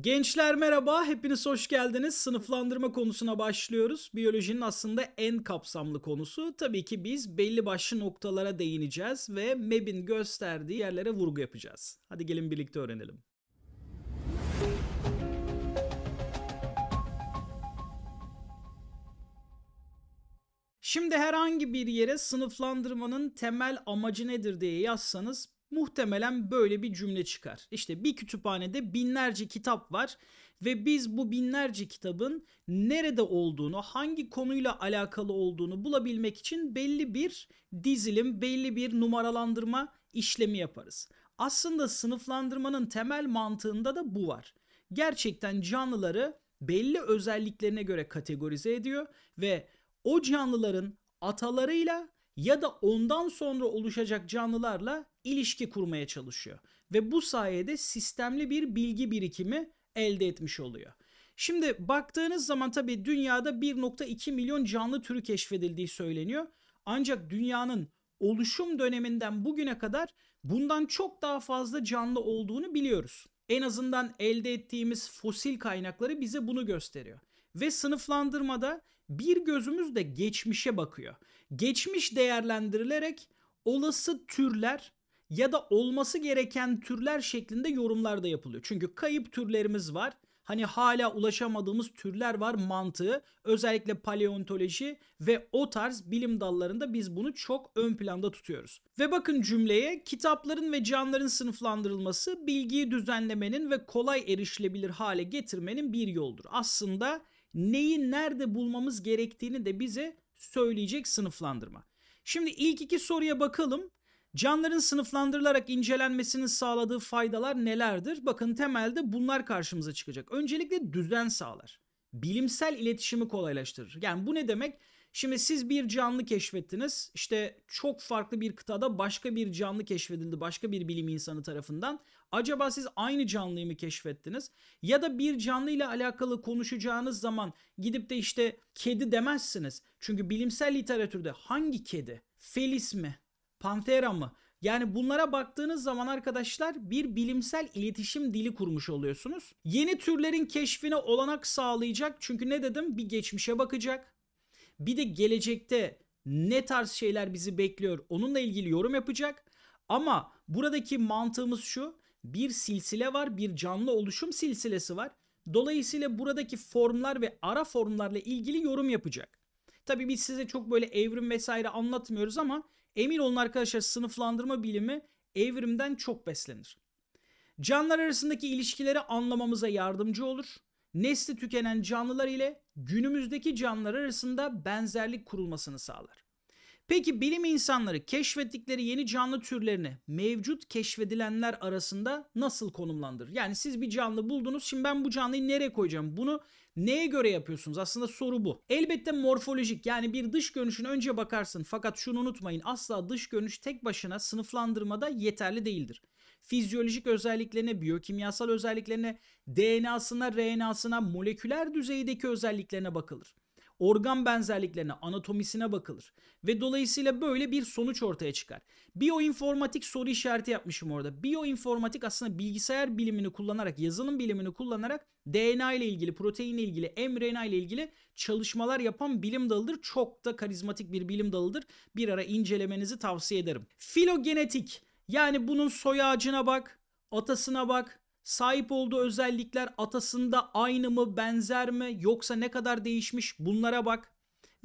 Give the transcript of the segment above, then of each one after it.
Gençler merhaba, hepiniz hoş geldiniz. Sınıflandırma konusuna başlıyoruz. Biyolojinin aslında en kapsamlı konusu. Tabii ki biz belli başlı noktalara değineceğiz ve MEB'in gösterdiği yerlere vurgu yapacağız. Hadi gelin birlikte öğrenelim. Şimdi herhangi bir yere sınıflandırmanın temel amacı nedir diye yazsanız muhtemelen böyle bir cümle çıkar. İşte bir kütüphanede binlerce kitap var ve biz bu binlerce kitabın nerede olduğunu, hangi konuyla alakalı olduğunu bulabilmek için belli bir dizilim, belli bir numaralandırma işlemi yaparız. Aslında sınıflandırmanın temel mantığında da bu var. Gerçekten canlıları belli özelliklerine göre kategorize ediyor ve o canlıların atalarıyla ya da ondan sonra oluşacak canlılarla ilişki kurmaya çalışıyor. Ve bu sayede sistemli bir bilgi birikimi elde etmiş oluyor. Şimdi baktığınız zaman tabii dünyada 1.2 milyon canlı türü keşfedildiği söyleniyor. Ancak dünyanın oluşum döneminden bugüne kadar bundan çok daha fazla canlı olduğunu biliyoruz. En azından elde ettiğimiz fosil kaynakları bize bunu gösteriyor. Ve sınıflandırmada bir gözümüz de geçmişe bakıyor. Geçmiş değerlendirilerek olası türler ya da olması gereken türler şeklinde yorumlar da yapılıyor. Çünkü kayıp türlerimiz var. Hani hala ulaşamadığımız türler var mantığı. Özellikle paleontoloji ve o tarz bilim dallarında biz bunu çok ön planda tutuyoruz. Ve bakın cümleye kitapların ve canlıların sınıflandırılması bilgiyi düzenlemenin ve kolay erişilebilir hale getirmenin bir yoldur. Aslında neyi nerede bulmamız gerektiğini de bize söyleyecek sınıflandırma. Şimdi ilk iki soruya bakalım. Canlıların sınıflandırılarak incelenmesinin sağladığı faydalar nelerdir? Bakın temelde bunlar karşımıza çıkacak. Öncelikle düzen sağlar. Bilimsel iletişimi kolaylaştırır. Yani bu ne demek? Şimdi siz bir canlı keşfettiniz. İşte çok farklı bir kıtada başka bir canlı keşfedildi başka bir bilim insanı tarafından. Acaba siz aynı canlıyı mı keşfettiniz? Ya da bir canlı ile alakalı konuşacağınız zaman gidip de işte kedi demezsiniz. Çünkü bilimsel literatürde hangi kedi? Felis mi? Panthera mı? Yani bunlara baktığınız zaman arkadaşlar bir bilimsel iletişim dili kurmuş oluyorsunuz. Yeni türlerin keşfine olanak sağlayacak. Çünkü ne dedim? Bir geçmişe bakacak. Bir de gelecekte ne tarz şeyler bizi bekliyor onunla ilgili yorum yapacak. Ama buradaki mantığımız şu. Bir silsile var, bir canlı oluşum silsilesi var. Dolayısıyla buradaki formlar ve ara formlarla ilgili yorum yapacak. Tabi biz size çok böyle evrim vesaire anlatmıyoruz ama Emin olun arkadaşlar sınıflandırma bilimi evrimden çok beslenir. Canlılar arasındaki ilişkileri anlamamıza yardımcı olur. Nesli tükenen canlılar ile günümüzdeki canlılar arasında benzerlik kurulmasını sağlar. Peki bilim insanları keşfettikleri yeni canlı türlerini mevcut keşfedilenler arasında nasıl konumlandırır? Yani siz bir canlı buldunuz şimdi ben bu canlıyı nereye koyacağım? Bunu Neye göre yapıyorsunuz? Aslında soru bu. Elbette morfolojik yani bir dış görünüşüne önce bakarsın. Fakat şunu unutmayın asla dış görünüş tek başına sınıflandırmada yeterli değildir. Fizyolojik özelliklerine, biyokimyasal özelliklerine, DNA'sına, RNA'sına, moleküler düzeydeki özelliklerine bakılır organ benzerliklerine, anatomisine bakılır. Ve dolayısıyla böyle bir sonuç ortaya çıkar. Bioinformatik soru işareti yapmışım orada. Bioinformatik aslında bilgisayar bilimini kullanarak, yazılım bilimini kullanarak DNA ile ilgili, protein ile ilgili, mRNA ile ilgili çalışmalar yapan bilim dalıdır. Çok da karizmatik bir bilim dalıdır. Bir ara incelemenizi tavsiye ederim. Filogenetik yani bunun soy ağacına bak, atasına bak, Sahip olduğu özellikler atasında aynı mı, benzer mi yoksa ne kadar değişmiş bunlara bak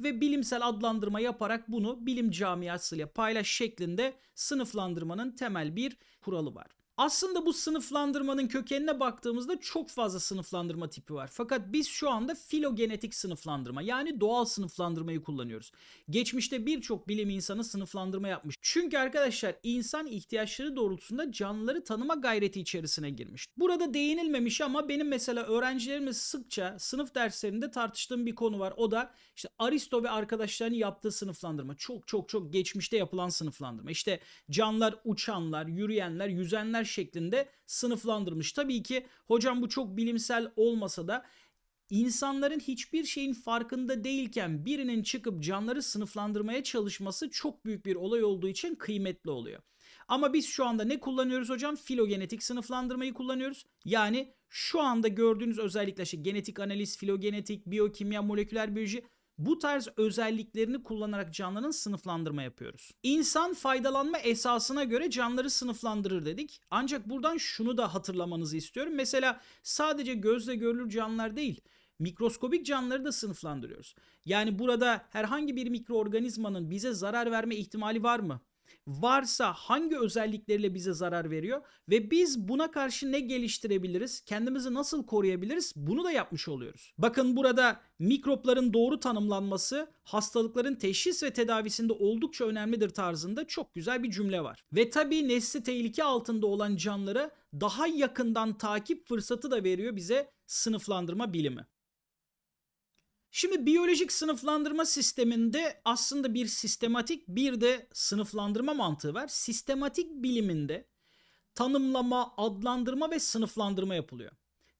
ve bilimsel adlandırma yaparak bunu bilim camiasıyla paylaş şeklinde sınıflandırmanın temel bir kuralı var. Aslında bu sınıflandırmanın kökenine baktığımızda çok fazla sınıflandırma tipi var. Fakat biz şu anda filogenetik sınıflandırma yani doğal sınıflandırmayı kullanıyoruz. Geçmişte birçok bilim insanı sınıflandırma yapmış. Çünkü arkadaşlar insan ihtiyaçları doğrultusunda canlıları tanıma gayreti içerisine girmiş. Burada değinilmemiş ama benim mesela öğrencilerimiz sıkça sınıf derslerinde tartıştığım bir konu var. O da işte Aristo ve arkadaşlarının yaptığı sınıflandırma. Çok çok çok geçmişte yapılan sınıflandırma. İşte canlılar uçanlar, yürüyenler, yüzenler mesaj şeklinde sınıflandırmış. Tabii ki hocam bu çok bilimsel olmasa da insanların hiçbir şeyin farkında değilken birinin çıkıp canları sınıflandırmaya çalışması çok büyük bir olay olduğu için kıymetli oluyor. Ama biz şu anda ne kullanıyoruz hocam? Filogenetik sınıflandırmayı kullanıyoruz. Yani şu anda gördüğünüz özellikle şey, genetik analiz, filogenetik, biyokimya, moleküler biyoloji bu tarz özelliklerini kullanarak canlıların sınıflandırma yapıyoruz. İnsan faydalanma esasına göre canlıları sınıflandırır dedik. Ancak buradan şunu da hatırlamanızı istiyorum. Mesela sadece gözle görülür canlılar değil, mikroskobik canlıları da sınıflandırıyoruz. Yani burada herhangi bir mikroorganizmanın bize zarar verme ihtimali var mı? varsa hangi özellikleriyle bize zarar veriyor ve biz buna karşı ne geliştirebiliriz? Kendimizi nasıl koruyabiliriz? Bunu da yapmış oluyoruz. Bakın burada mikropların doğru tanımlanması hastalıkların teşhis ve tedavisinde oldukça önemlidir tarzında çok güzel bir cümle var. Ve tabii nesli tehlike altında olan canlılara daha yakından takip fırsatı da veriyor bize sınıflandırma bilimi. Şimdi biyolojik sınıflandırma sisteminde aslında bir sistematik bir de sınıflandırma mantığı var. Sistematik biliminde tanımlama, adlandırma ve sınıflandırma yapılıyor.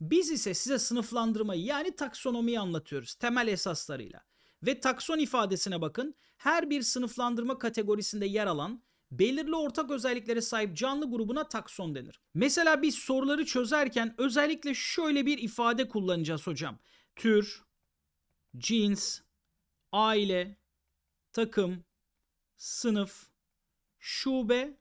Biz ise size sınıflandırmayı yani taksonomiyi anlatıyoruz temel esaslarıyla. Ve takson ifadesine bakın. Her bir sınıflandırma kategorisinde yer alan belirli ortak özelliklere sahip canlı grubuna takson denir. Mesela biz soruları çözerken özellikle şöyle bir ifade kullanacağız hocam. Tür, cins, aile, takım, sınıf, şube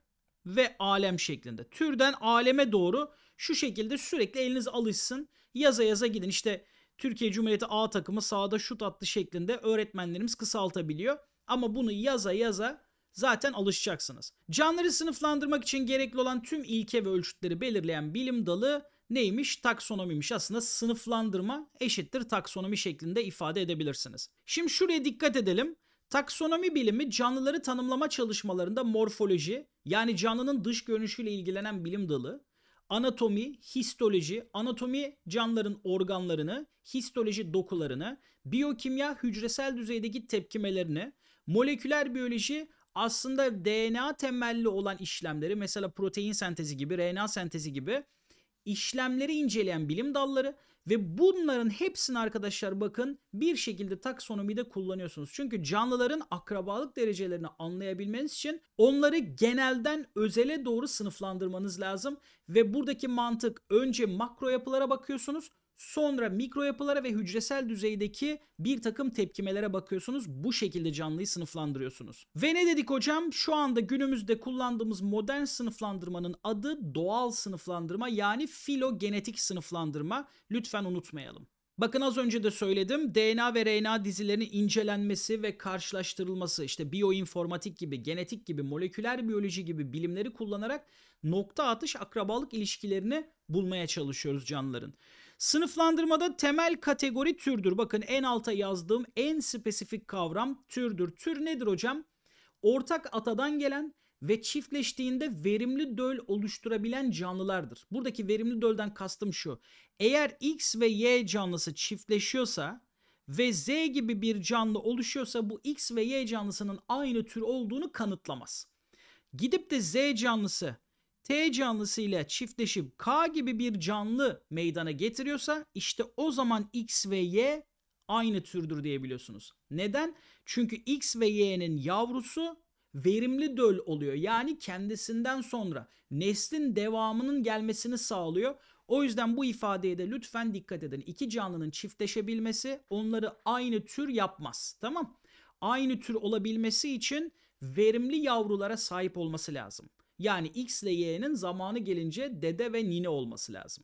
ve alem şeklinde. Türden aleme doğru şu şekilde sürekli eliniz alışsın. Yaza yaza gidin. İşte Türkiye Cumhuriyeti A takımı sağda şut attı şeklinde öğretmenlerimiz kısaltabiliyor. Ama bunu yaza yaza zaten alışacaksınız. Canları sınıflandırmak için gerekli olan tüm ilke ve ölçütleri belirleyen bilim dalı Neymiş? Taksonomiymiş. Aslında sınıflandırma eşittir taksonomi şeklinde ifade edebilirsiniz. Şimdi şuraya dikkat edelim. Taksonomi bilimi canlıları tanımlama çalışmalarında morfoloji yani canlının dış görünüşüyle ilgilenen bilim dalı, anatomi, histoloji, anatomi canlıların organlarını, histoloji dokularını, biyokimya hücresel düzeydeki tepkimelerini, moleküler biyoloji aslında DNA temelli olan işlemleri mesela protein sentezi gibi, RNA sentezi gibi işlemleri inceleyen bilim dalları ve bunların hepsini arkadaşlar bakın bir şekilde taksonomide kullanıyorsunuz. Çünkü canlıların akrabalık derecelerini anlayabilmeniz için onları genelden özele doğru sınıflandırmanız lazım ve buradaki mantık önce makro yapılara bakıyorsunuz Sonra mikro yapılara ve hücresel düzeydeki bir takım tepkimelere bakıyorsunuz. Bu şekilde canlıyı sınıflandırıyorsunuz. Ve ne dedik hocam? Şu anda günümüzde kullandığımız modern sınıflandırmanın adı doğal sınıflandırma yani filogenetik sınıflandırma. Lütfen unutmayalım. Bakın az önce de söyledim. DNA ve RNA dizilerinin incelenmesi ve karşılaştırılması işte bioinformatik gibi, genetik gibi, moleküler biyoloji gibi bilimleri kullanarak nokta atış akrabalık ilişkilerini bulmaya çalışıyoruz canlıların. Sınıflandırmada temel kategori türdür. Bakın en alta yazdığım en spesifik kavram türdür. Tür nedir hocam? Ortak atadan gelen ve çiftleştiğinde verimli döl oluşturabilen canlılardır. Buradaki verimli dölden kastım şu. Eğer X ve Y canlısı çiftleşiyorsa ve Z gibi bir canlı oluşuyorsa bu X ve Y canlısının aynı tür olduğunu kanıtlamaz. Gidip de Z canlısı T canlısıyla çiftleşip K gibi bir canlı meydana getiriyorsa işte o zaman X ve Y aynı türdür diyebiliyorsunuz. Neden? Çünkü X ve Y'nin yavrusu verimli döl oluyor. Yani kendisinden sonra neslin devamının gelmesini sağlıyor. O yüzden bu ifadeye de lütfen dikkat edin. İki canlının çiftleşebilmesi onları aynı tür yapmaz. Tamam? Aynı tür olabilmesi için verimli yavrulara sahip olması lazım. Yani X ile Y'nin zamanı gelince dede ve nine olması lazım.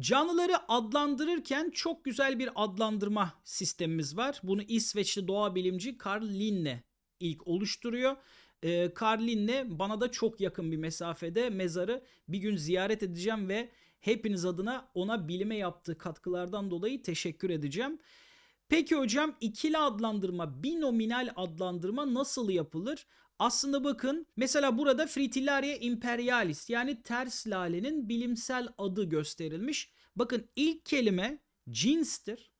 Canlıları adlandırırken çok güzel bir adlandırma sistemimiz var. Bunu İsveçli doğa bilimci Carl Linne ilk oluşturuyor. E, ee, Carl Linne bana da çok yakın bir mesafede mezarı bir gün ziyaret edeceğim ve hepiniz adına ona bilime yaptığı katkılardan dolayı teşekkür edeceğim. Peki hocam ikili adlandırma, binominal adlandırma nasıl yapılır? Aslında bakın mesela burada Fritillaria imperialis yani ters lalenin bilimsel adı gösterilmiş. Bakın ilk kelime cinstir.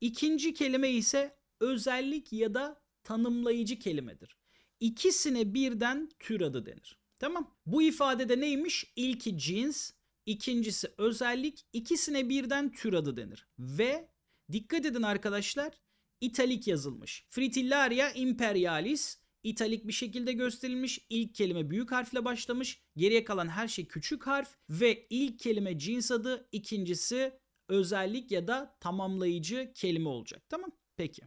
İkinci kelime ise özellik ya da tanımlayıcı kelimedir. İkisine birden tür adı denir. Tamam. Bu ifadede neymiş? İlki cins, ikincisi özellik, ikisine birden tür adı denir. Ve dikkat edin arkadaşlar, italik yazılmış. Fritillaria imperialis italik bir şekilde gösterilmiş. İlk kelime büyük harfle başlamış. Geriye kalan her şey küçük harf ve ilk kelime cins adı, ikincisi özellik ya da tamamlayıcı kelime olacak. Tamam? Peki.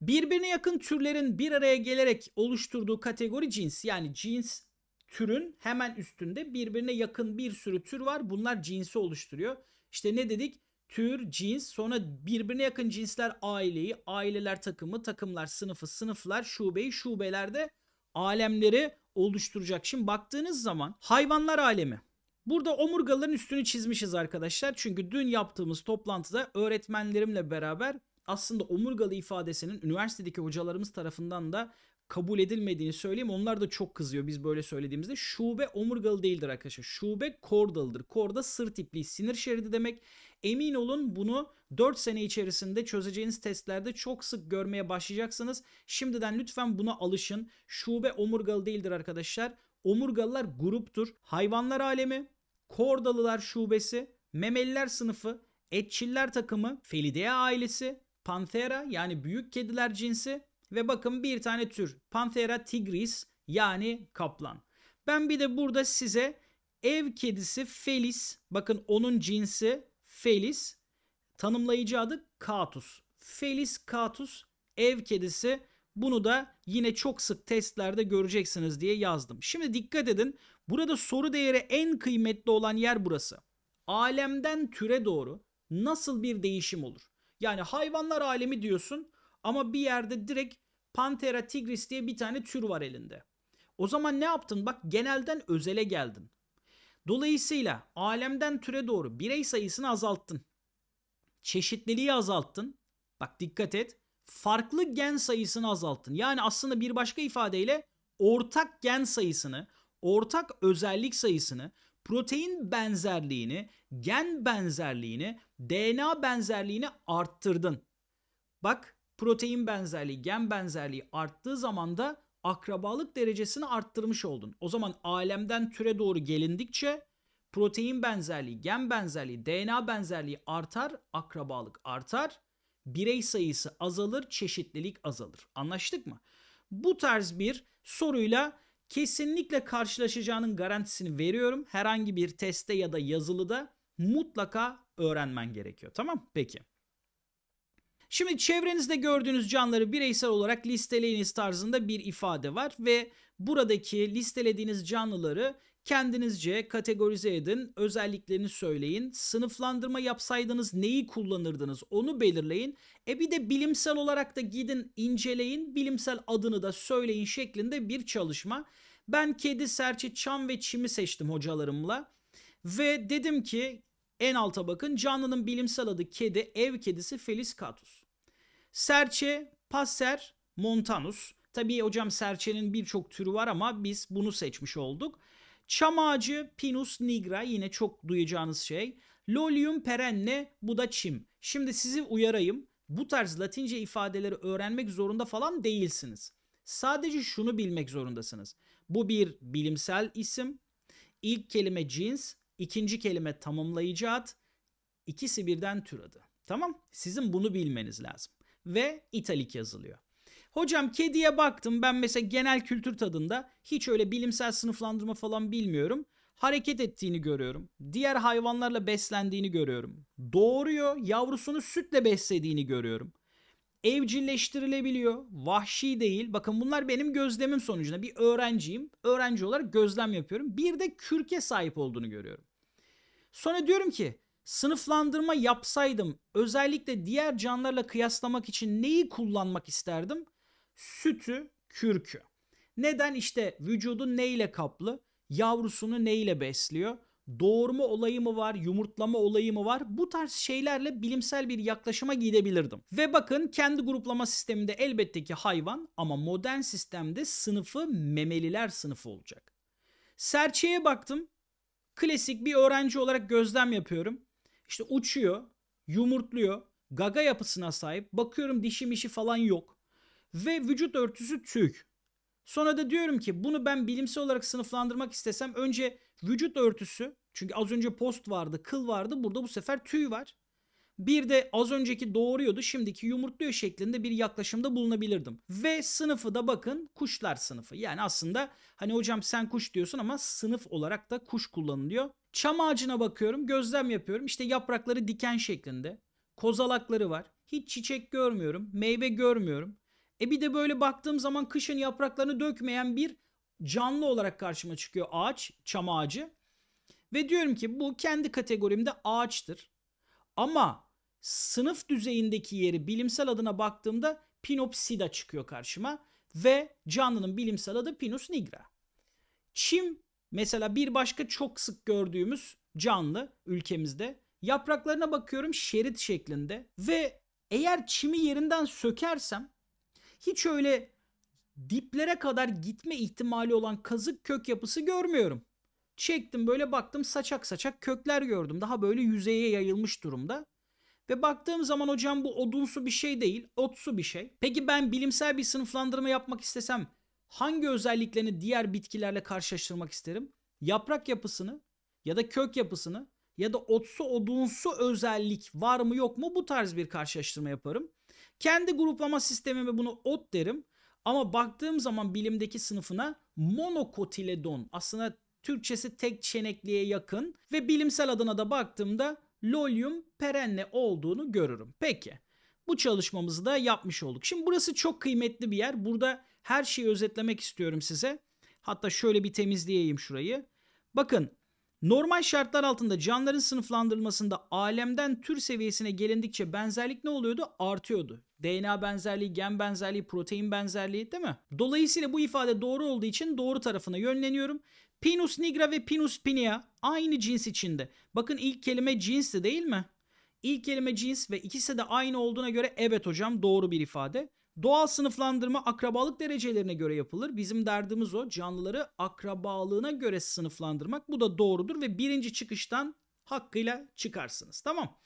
Birbirine yakın türlerin bir araya gelerek oluşturduğu kategori cins. Yani cins türün hemen üstünde birbirine yakın bir sürü tür var. Bunlar cinsi oluşturuyor. İşte ne dedik? tür, cins, sonra birbirine yakın cinsler aileyi, aileler takımı, takımlar sınıfı, sınıflar, şubeyi, şubelerde alemleri oluşturacak. Şimdi baktığınız zaman hayvanlar alemi. Burada omurgaların üstünü çizmişiz arkadaşlar. Çünkü dün yaptığımız toplantıda öğretmenlerimle beraber aslında omurgalı ifadesinin üniversitedeki hocalarımız tarafından da kabul edilmediğini söyleyeyim. Onlar da çok kızıyor biz böyle söylediğimizde. Şube omurgalı değildir arkadaşlar. Şube kordalıdır. Korda sırt ipliği, sinir şeridi demek. Emin olun bunu 4 sene içerisinde çözeceğiniz testlerde çok sık görmeye başlayacaksınız. Şimdiden lütfen buna alışın. Şube omurgalı değildir arkadaşlar. Omurgalılar gruptur. Hayvanlar alemi, kordalılar şubesi, memeliler sınıfı, etçiller takımı, Felideye ailesi, Panthera yani büyük kediler cinsi ve bakın bir tane tür Panthera tigris yani kaplan. Ben bir de burada size ev kedisi Felis bakın onun cinsi Felis tanımlayıcı adı Katus. Felis Katus ev kedisi bunu da yine çok sık testlerde göreceksiniz diye yazdım. Şimdi dikkat edin. Burada soru değeri en kıymetli olan yer burası. Alemden türe doğru nasıl bir değişim olur? Yani hayvanlar alemi diyorsun ama bir yerde direkt Panthera tigris diye bir tane tür var elinde. O zaman ne yaptın? Bak genelden özele geldin. Dolayısıyla alemden türe doğru birey sayısını azalttın. Çeşitliliği azalttın. Bak dikkat et. Farklı gen sayısını azalttın. Yani aslında bir başka ifadeyle ortak gen sayısını, ortak özellik sayısını, protein benzerliğini, gen benzerliğini, DNA benzerliğini arttırdın. Bak protein benzerliği, gen benzerliği arttığı zaman da akrabalık derecesini arttırmış oldun. O zaman alemden türe doğru gelindikçe protein benzerliği, gen benzerliği, DNA benzerliği artar, akrabalık artar. Birey sayısı azalır, çeşitlilik azalır. Anlaştık mı? Bu tarz bir soruyla kesinlikle karşılaşacağının garantisini veriyorum. Herhangi bir teste ya da yazılıda mutlaka öğrenmen gerekiyor. Tamam? Peki. Şimdi çevrenizde gördüğünüz canları bireysel olarak listeleyiniz tarzında bir ifade var ve buradaki listelediğiniz canlıları kendinizce kategorize edin, özelliklerini söyleyin, sınıflandırma yapsaydınız neyi kullanırdınız onu belirleyin. E bir de bilimsel olarak da gidin inceleyin, bilimsel adını da söyleyin şeklinde bir çalışma. Ben kedi, serçe, çam ve çimi seçtim hocalarımla ve dedim ki en alta bakın canlının bilimsel adı kedi, ev kedisi Felis catus. Serçe, passer, montanus. Tabii hocam serçenin birçok türü var ama biz bunu seçmiş olduk. Çam ağacı Pinus nigra yine çok duyacağınız şey. Lolium perenne bu da çim. Şimdi sizi uyarayım. Bu tarz Latince ifadeleri öğrenmek zorunda falan değilsiniz. Sadece şunu bilmek zorundasınız. Bu bir bilimsel isim. İlk kelime cins, ikinci kelime tamamlayıcı ad. İkisi birden tür adı. Tamam? Sizin bunu bilmeniz lazım ve italik yazılıyor. Hocam kediye baktım ben mesela genel kültür tadında hiç öyle bilimsel sınıflandırma falan bilmiyorum. Hareket ettiğini görüyorum. Diğer hayvanlarla beslendiğini görüyorum. Doğuruyor, yavrusunu sütle beslediğini görüyorum. Evcilleştirilebiliyor, vahşi değil. Bakın bunlar benim gözlemim sonucunda. Bir öğrenciyim, öğrenci olarak gözlem yapıyorum. Bir de kürke sahip olduğunu görüyorum. Sonra diyorum ki Sınıflandırma yapsaydım özellikle diğer canlılarla kıyaslamak için neyi kullanmak isterdim? Sütü, kürkü. Neden işte vücudu neyle kaplı, yavrusunu neyle besliyor, doğurma olayı mı var, yumurtlama olayı mı var? Bu tarz şeylerle bilimsel bir yaklaşıma gidebilirdim. Ve bakın kendi gruplama sisteminde elbette ki hayvan ama modern sistemde sınıfı memeliler sınıfı olacak. Serçeye baktım. Klasik bir öğrenci olarak gözlem yapıyorum. İşte uçuyor, yumurtluyor, gaga yapısına sahip. Bakıyorum dişi mişi falan yok. Ve vücut örtüsü tüy. Sonra da diyorum ki bunu ben bilimsel olarak sınıflandırmak istesem önce vücut örtüsü çünkü az önce post vardı, kıl vardı. Burada bu sefer tüy var. Bir de az önceki doğuruyordu, şimdiki yumurtluyor şeklinde bir yaklaşımda bulunabilirdim. Ve sınıfı da bakın kuşlar sınıfı. Yani aslında hani hocam sen kuş diyorsun ama sınıf olarak da kuş kullanılıyor. Çam ağacına bakıyorum, gözlem yapıyorum. İşte yaprakları diken şeklinde. Kozalakları var. Hiç çiçek görmüyorum, meyve görmüyorum. E bir de böyle baktığım zaman kışın yapraklarını dökmeyen bir canlı olarak karşıma çıkıyor ağaç, çam ağacı. Ve diyorum ki bu kendi kategorimde ağaçtır. Ama sınıf düzeyindeki yeri bilimsel adına baktığımda Pinopsida çıkıyor karşıma ve canlının bilimsel adı Pinus nigra. Çim Mesela bir başka çok sık gördüğümüz canlı ülkemizde yapraklarına bakıyorum şerit şeklinde ve eğer çimi yerinden sökersem hiç öyle diplere kadar gitme ihtimali olan kazık kök yapısı görmüyorum. Çektim böyle baktım saçak saçak kökler gördüm. Daha böyle yüzeye yayılmış durumda. Ve baktığım zaman hocam bu odunsu bir şey değil, otsu bir şey. Peki ben bilimsel bir sınıflandırma yapmak istesem hangi özelliklerini diğer bitkilerle karşılaştırmak isterim? Yaprak yapısını ya da kök yapısını ya da otsu odunsu özellik var mı yok mu bu tarz bir karşılaştırma yaparım. Kendi gruplama sistemime bunu ot derim. Ama baktığım zaman bilimdeki sınıfına monokotiledon aslında Türkçesi tek çenekliye yakın ve bilimsel adına da baktığımda Lolium perenne olduğunu görürüm. Peki bu çalışmamızı da yapmış olduk. Şimdi burası çok kıymetli bir yer. Burada her şeyi özetlemek istiyorum size. Hatta şöyle bir temizleyeyim şurayı. Bakın normal şartlar altında canlıların sınıflandırılmasında alemden tür seviyesine gelindikçe benzerlik ne oluyordu? Artıyordu. DNA benzerliği, gen benzerliği, protein benzerliği değil mi? Dolayısıyla bu ifade doğru olduğu için doğru tarafına yönleniyorum. Pinus nigra ve Pinus pinea aynı cins içinde. Bakın ilk kelime cins de değil mi? İlk kelime cins ve ikisi de aynı olduğuna göre evet hocam doğru bir ifade. Doğal sınıflandırma akrabalık derecelerine göre yapılır. Bizim derdimiz o. Canlıları akrabalığına göre sınıflandırmak. Bu da doğrudur ve birinci çıkıştan hakkıyla çıkarsınız. Tamam.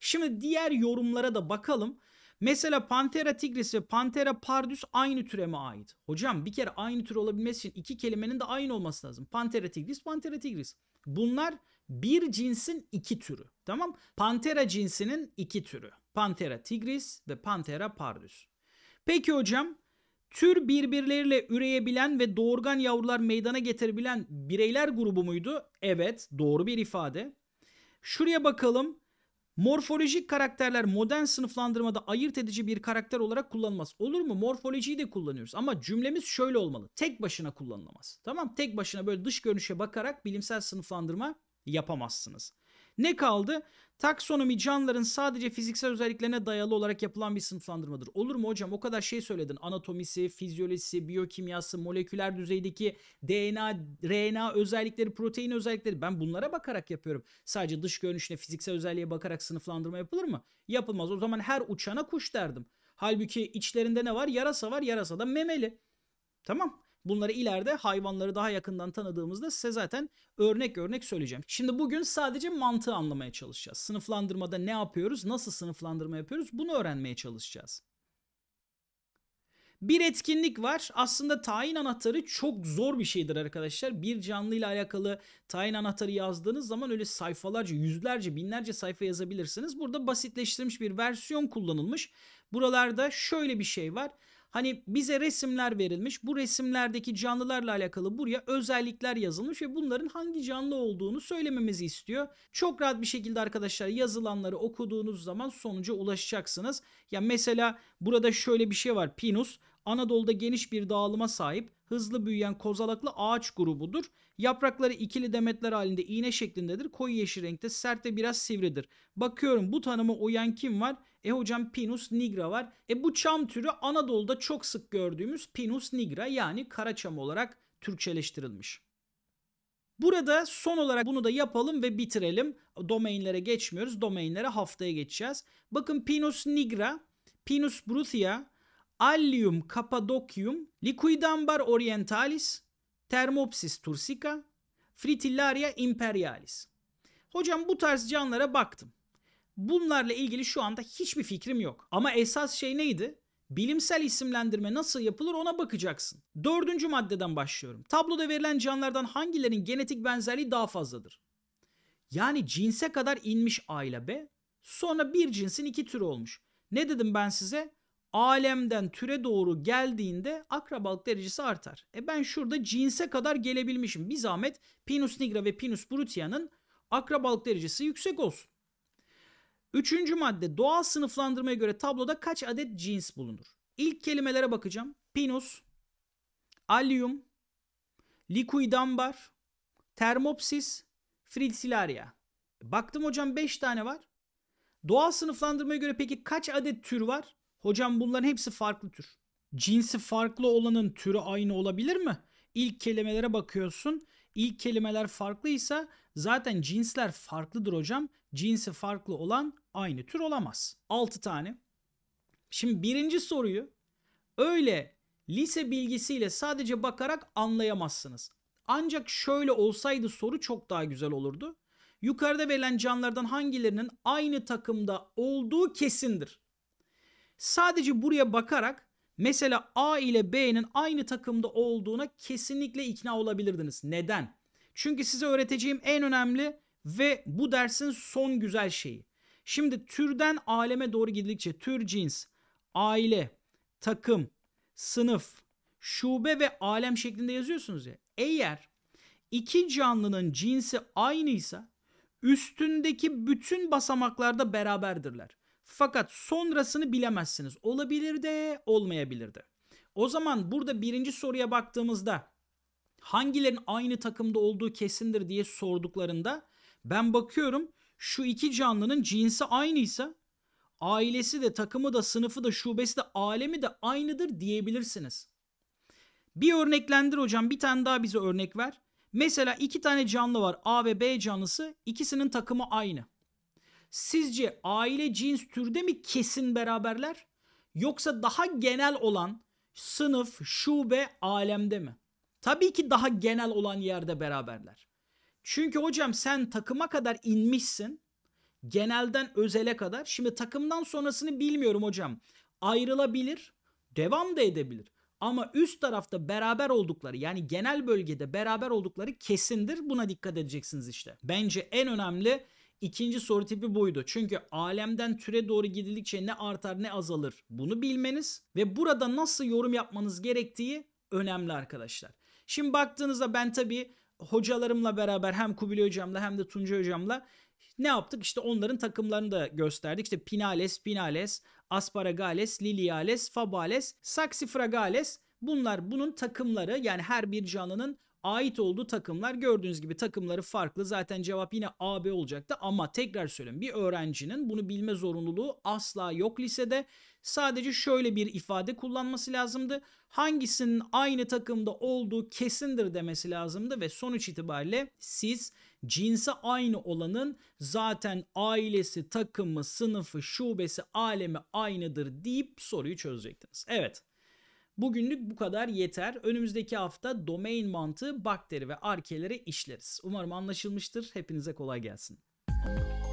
Şimdi diğer yorumlara da bakalım. Mesela Panthera tigris ve Panthera pardus aynı türe mi ait? Hocam bir kere aynı tür olabilmesi için iki kelimenin de aynı olması lazım. Panthera tigris, Panthera tigris. Bunlar bir cinsin iki türü. Tamam? Panthera cinsinin iki türü. Panthera tigris ve Panthera pardus. Peki hocam tür birbirleriyle üreyebilen ve doğurgan yavrular meydana getirebilen bireyler grubu muydu? Evet doğru bir ifade. Şuraya bakalım. Morfolojik karakterler modern sınıflandırmada ayırt edici bir karakter olarak kullanılmaz. Olur mu? Morfolojiyi de kullanıyoruz ama cümlemiz şöyle olmalı. Tek başına kullanılamaz. Tamam? Tek başına böyle dış görünüşe bakarak bilimsel sınıflandırma yapamazsınız. Ne kaldı? Taksonomi canlıların sadece fiziksel özelliklerine dayalı olarak yapılan bir sınıflandırmadır. Olur mu hocam? O kadar şey söyledin. Anatomisi, fizyolojisi, biyokimyası, moleküler düzeydeki DNA, RNA özellikleri, protein özellikleri. Ben bunlara bakarak yapıyorum. Sadece dış görünüşüne, fiziksel özelliğe bakarak sınıflandırma yapılır mı? Yapılmaz. O zaman her uçana kuş derdim. Halbuki içlerinde ne var? Yarasa var. Yarasa da memeli. Tamam. Bunları ileride hayvanları daha yakından tanıdığımızda size zaten örnek örnek söyleyeceğim. Şimdi bugün sadece mantığı anlamaya çalışacağız. Sınıflandırmada ne yapıyoruz, nasıl sınıflandırma yapıyoruz bunu öğrenmeye çalışacağız. Bir etkinlik var. Aslında tayin anahtarı çok zor bir şeydir arkadaşlar. Bir canlı ile alakalı tayin anahtarı yazdığınız zaman öyle sayfalarca, yüzlerce, binlerce sayfa yazabilirsiniz. Burada basitleştirilmiş bir versiyon kullanılmış. Buralarda şöyle bir şey var. Hani bize resimler verilmiş. Bu resimlerdeki canlılarla alakalı buraya özellikler yazılmış ve bunların hangi canlı olduğunu söylememizi istiyor. Çok rahat bir şekilde arkadaşlar yazılanları okuduğunuz zaman sonuca ulaşacaksınız. Ya mesela burada şöyle bir şey var. Pinus Anadolu'da geniş bir dağılıma sahip hızlı büyüyen kozalaklı ağaç grubudur. Yaprakları ikili demetler halinde iğne şeklindedir. Koyu yeşil renkte sert ve biraz sivridir. Bakıyorum bu tanıma uyan kim var? E hocam Pinus nigra var. E bu çam türü Anadolu'da çok sık gördüğümüz Pinus nigra yani Kara Çam olarak Türkçeleştirilmiş. Burada son olarak bunu da yapalım ve bitirelim. Domainlere geçmiyoruz. Domainlere haftaya geçeceğiz. Bakın Pinus nigra, Pinus brutia, Allium Cappadocium, Liquidambar orientalis, Thermopsis tursica, Fritillaria imperialis. Hocam bu tarz canlara baktım. Bunlarla ilgili şu anda hiçbir fikrim yok. Ama esas şey neydi? Bilimsel isimlendirme nasıl yapılır ona bakacaksın. Dördüncü maddeden başlıyorum. Tabloda verilen canlılardan hangilerin genetik benzerliği daha fazladır? Yani cinse kadar inmiş A ile B. Sonra bir cinsin iki türü olmuş. Ne dedim ben size? alemden türe doğru geldiğinde akrabalık derecesi artar. E ben şurada cinse kadar gelebilmişim. Bir zahmet Pinus nigra ve Pinus brutia'nın akrabalık derecesi yüksek olsun. Üçüncü madde doğal sınıflandırmaya göre tabloda kaç adet cins bulunur? İlk kelimelere bakacağım. Pinus, Allium, Liquidambar, Thermopsis, Fritillaria. Baktım hocam 5 tane var. Doğal sınıflandırmaya göre peki kaç adet tür var? Hocam bunların hepsi farklı tür. Cinsi farklı olanın türü aynı olabilir mi? İlk kelimelere bakıyorsun. İlk kelimeler farklıysa zaten cinsler farklıdır hocam. Cinsi farklı olan aynı tür olamaz. 6 tane. Şimdi birinci soruyu öyle lise bilgisiyle sadece bakarak anlayamazsınız. Ancak şöyle olsaydı soru çok daha güzel olurdu. Yukarıda verilen canlılardan hangilerinin aynı takımda olduğu kesindir. Sadece buraya bakarak mesela A ile B'nin aynı takımda olduğuna kesinlikle ikna olabilirdiniz. Neden? Çünkü size öğreteceğim en önemli ve bu dersin son güzel şeyi. Şimdi türden aleme doğru gidildikçe tür cins, aile, takım, sınıf, şube ve alem şeklinde yazıyorsunuz ya. Eğer iki canlının cinsi aynıysa üstündeki bütün basamaklarda beraberdirler. Fakat sonrasını bilemezsiniz. Olabilir de olmayabilir de. O zaman burada birinci soruya baktığımızda hangilerin aynı takımda olduğu kesindir diye sorduklarında ben bakıyorum şu iki canlının cinsi aynıysa ailesi de takımı da sınıfı da şubesi de alemi de aynıdır diyebilirsiniz. Bir örneklendir hocam bir tane daha bize örnek ver. Mesela iki tane canlı var A ve B canlısı ikisinin takımı aynı sizce aile cins türde mi kesin beraberler yoksa daha genel olan sınıf, şube, alemde mi? Tabii ki daha genel olan yerde beraberler. Çünkü hocam sen takıma kadar inmişsin. Genelden özele kadar. Şimdi takımdan sonrasını bilmiyorum hocam. Ayrılabilir, devam da edebilir. Ama üst tarafta beraber oldukları yani genel bölgede beraber oldukları kesindir. Buna dikkat edeceksiniz işte. Bence en önemli İkinci soru tipi buydu. Çünkü alemden türe doğru gidildikçe ne artar ne azalır bunu bilmeniz ve burada nasıl yorum yapmanız gerektiği önemli arkadaşlar. Şimdi baktığınızda ben tabii hocalarımla beraber hem Kubilay hocamla hem de Tuncay hocamla ne yaptık? İşte onların takımlarını da gösterdik. İşte Pinales, Pinales, Asparagales, Liliales, Fabales, Saxifragales bunlar bunun takımları yani her bir canlının ait olduğu takımlar gördüğünüz gibi takımları farklı. Zaten cevap yine AB olacaktı ama tekrar söyleyeyim bir öğrencinin bunu bilme zorunluluğu asla yok lisede. Sadece şöyle bir ifade kullanması lazımdı. Hangisinin aynı takımda olduğu kesindir demesi lazımdı ve sonuç itibariyle siz cinsi aynı olanın zaten ailesi, takımı, sınıfı, şubesi, alemi aynıdır deyip soruyu çözecektiniz. Evet. Bugünlük bu kadar yeter. Önümüzdeki hafta domain mantığı, bakteri ve arkeleri işleriz. Umarım anlaşılmıştır. Hepinize kolay gelsin. Müzik